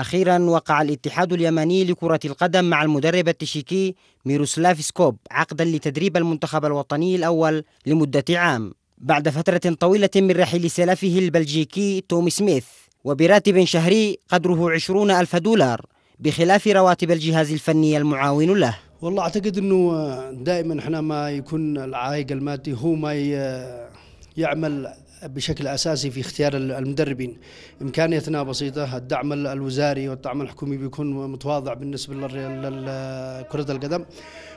أخيرا وقع الاتحاد اليمني لكرة القدم مع المدرب التشيكي ميروسلاف سكوب عقدا لتدريب المنتخب الوطني الأول لمدة عام بعد فترة طويلة من رحيل سلفه البلجيكي توم سميث وبراتب شهري قدره عشرون ألف دولار بخلاف رواتب الجهاز الفني المعاون له والله أعتقد أنه دائما إحنا ما يكون العائق المادي هو ما ي... يعمل بشكل اساسي في اختيار المدربين. امكانيتنا بسيطه، الدعم الوزاري والدعم الحكومي بيكون متواضع بالنسبه لكره القدم.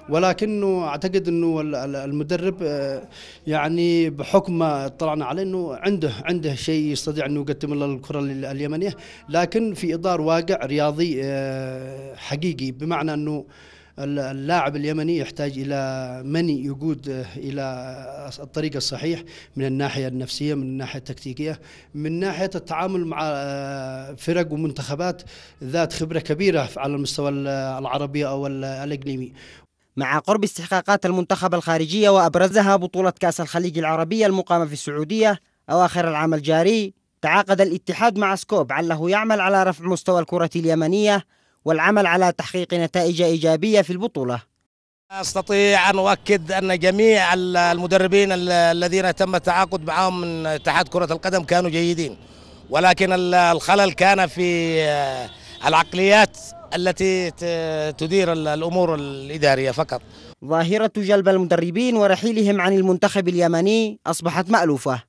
ولكنه اعتقد انه المدرب آه، يعني بحكم ما اطلعنا عليه انه عنده عنده شيء يستطيع انه يقدم للكره اليمنيه، لكن في اطار واقع رياضي آه، حقيقي بمعنى انه اللاعب اليمني يحتاج إلى من يقود إلى الطريق الصحيح من الناحية النفسية من الناحية التكتيكية من ناحية التعامل مع آه، فرق ومنتخبات ذات خبرة كبيرة على المستوى العربي أو الإقليمي مع قرب استحقاقات المنتخب الخارجية وأبرزها بطولة كأس الخليج العربية المقامة في السعودية أواخر العام الجاري تعاقد الاتحاد مع سكوب علّه يعمل على رفع مستوى الكرة اليمنية والعمل على تحقيق نتائج إيجابية في البطولة أستطيع أن أؤكد أن جميع المدربين الذين تم التعاقد معهم من اتحاد كرة القدم كانوا جيدين ولكن الخلل كان في آه، العقليات التي تدير الأمور الإدارية فقط ظاهرة جلب المدربين ورحيلهم عن المنتخب اليمني أصبحت مألوفة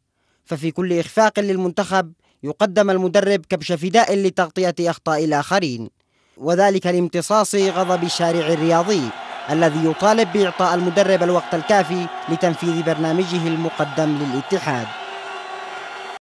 ففي كل إخفاق للمنتخب يقدم المدرب كبش فداء لتغطية أخطاء الآخرين وذلك لامتصاص غضب الشارع الرياضي الذي يطالب بإعطاء المدرب الوقت الكافي لتنفيذ برنامجه المقدم للاتحاد